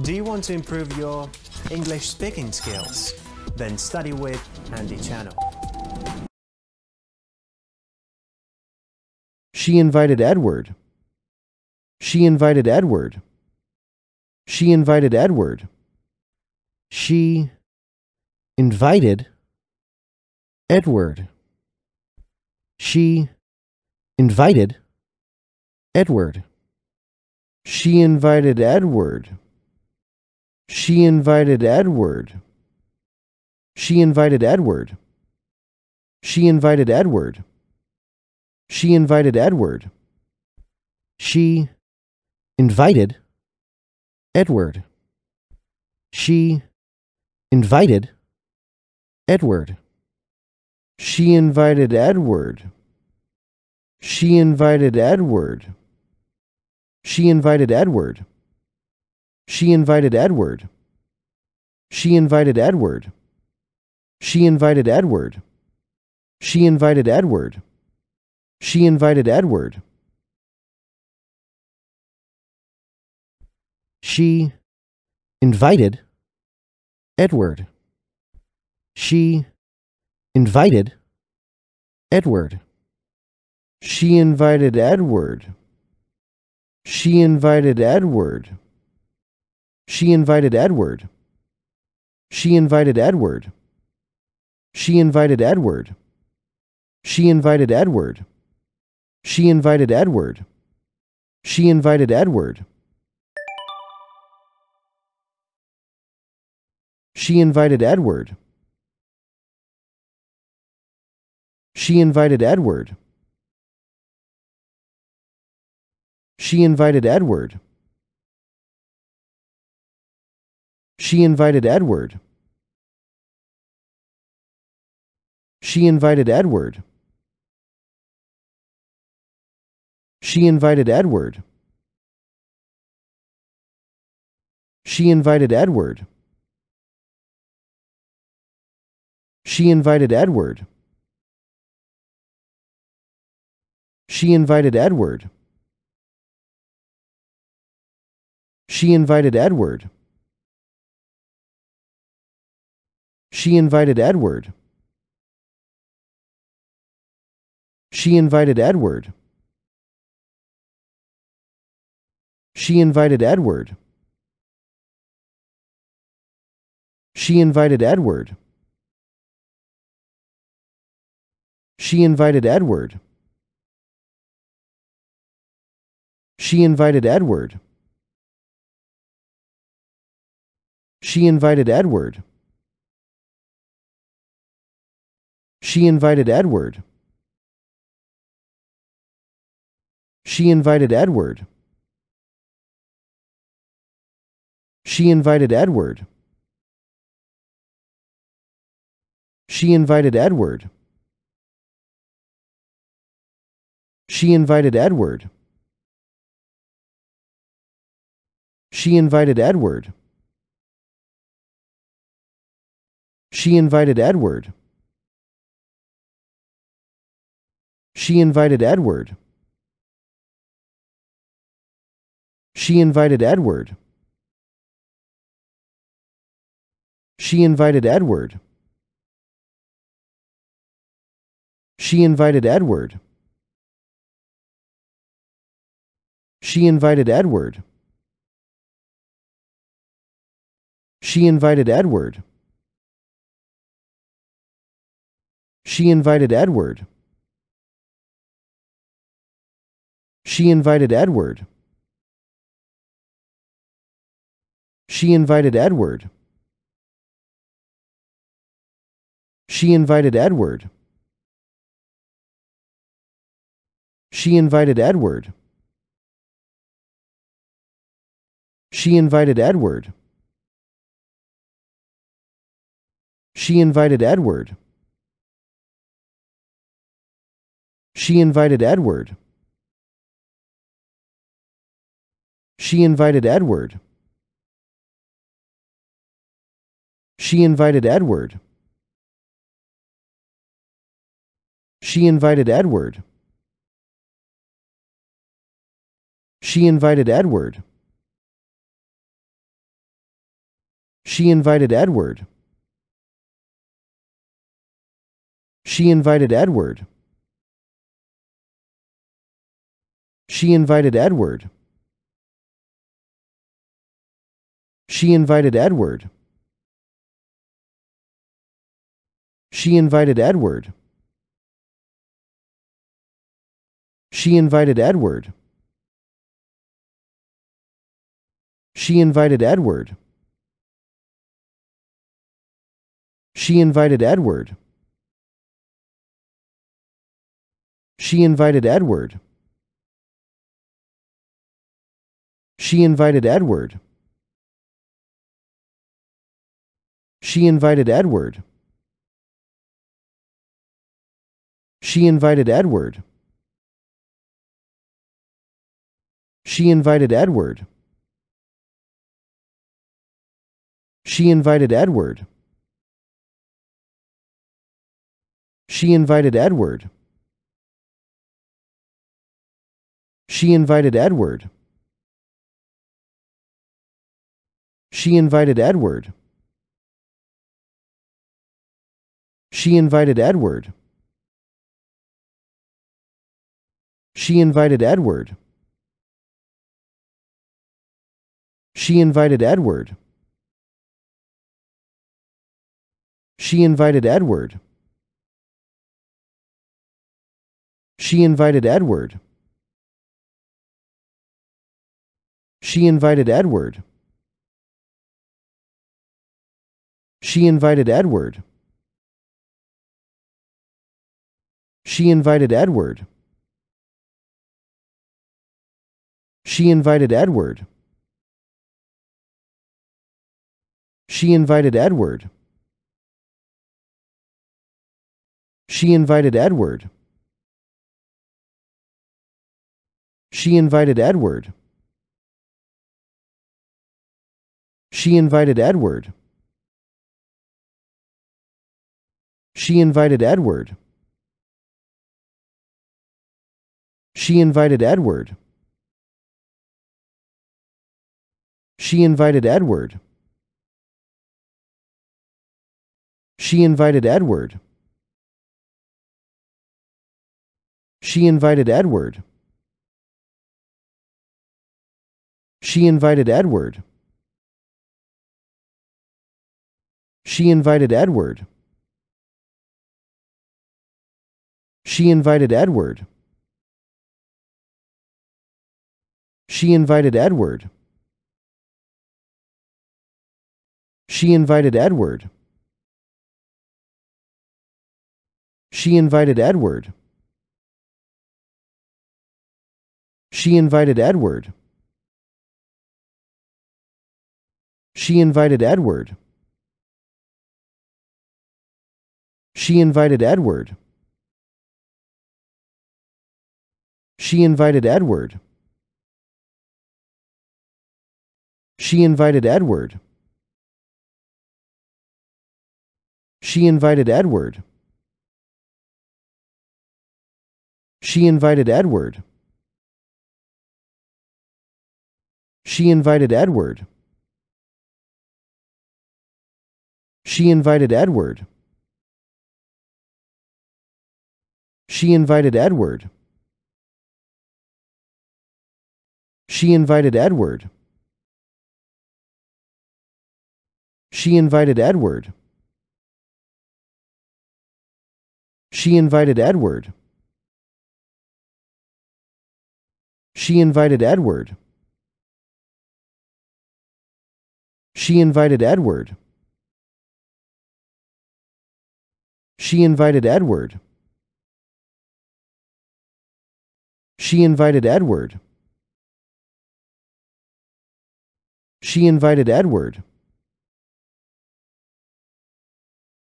Do you want to improve your English speaking skills? Then study with Andy Channel. She invited Edward. She invited Edward. She invited Edward. She invited Edward. She invited Edward. She invited Edward. She invited Edward. She invited Edward. She invited Edward. She invited Edward. She invited Edward. She invited Edward. She invited Edward. She invited Edward. She invited Edward. She invited Edward. She invited Edward. She invited Edward. She invited Edward. She invited Edward. She invited Edward. She invited Edward. She invited Edward. She invited Edward. She invited Edward. She invited Edward. She invited Edward. She invited Edward. She invited Edward. She invited Edward. She invited Edward. She invited Edward. She invited Edward. She invited Edward. She invited Edward. She invited Edward. She invited Edward. She invited Edward. She invited Edward. She invited Edward. She invited Edward. She invited Edward. She invited Edward. She invited Edward. She invited Edward. She invited Edward. She invited Edward. She invited Edward. She invited Edward. She invited Edward. She invited Edward. She invited Edward. She invited Edward. She invited Edward. She invited Edward. She invited Edward. She invited Edward. She invited Edward. She invited Edward. She invited Edward. She invited Edward. She invited Edward. She invited Edward. She invited Edward. She invited Edward. She invited Edward. She invited Edward. She invited Edward. She invited Edward. She invited Edward. She invited Edward. She invited Edward. She invited Edward. She invited Edward. She invited Edward. She invited Edward. She invited Edward. She invited Edward. She invited Edward. She invited Edward. She invited Edward. She invited Edward. She invited Edward. She invited Edward. She invited Edward. She invited Edward. She invited Edward. She invited Edward. She invited Edward. She invited Edward. She invited Edward. She invited Edward. She invited Edward. She invited Edward. She invited Edward. She invited Edward. She invited Edward. She invited Edward. She invited Edward. She invited Edward. She invited Edward. She invited Edward. She invited Edward. She invited Edward. She invited Edward. She invited Edward. She invited Edward. She invited Edward. She invited Edward. She invited Edward. She invited Edward. She invited Edward. She invited Edward. She invited Edward. She invited Edward. She invited Edward. She invited Edward. She invited Edward. She invited Edward. She invited Edward. She invited Edward. She invited Edward. She invited Edward. She invited Edward. She invited Edward. She invited Edward. She invited Edward. She invited Edward. She invited Edward. She invited Edward. She invited Edward.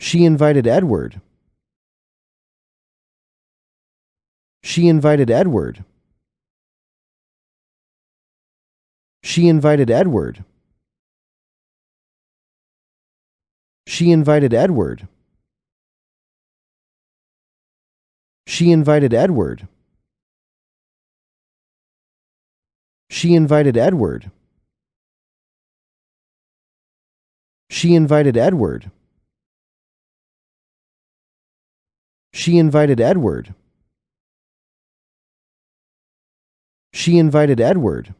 She invited Edward. She invited Edward. She invited Edward. She invited Edward. She invited Edward. She invited Edward. She invited Edward. She invited Edward. She invited Edward.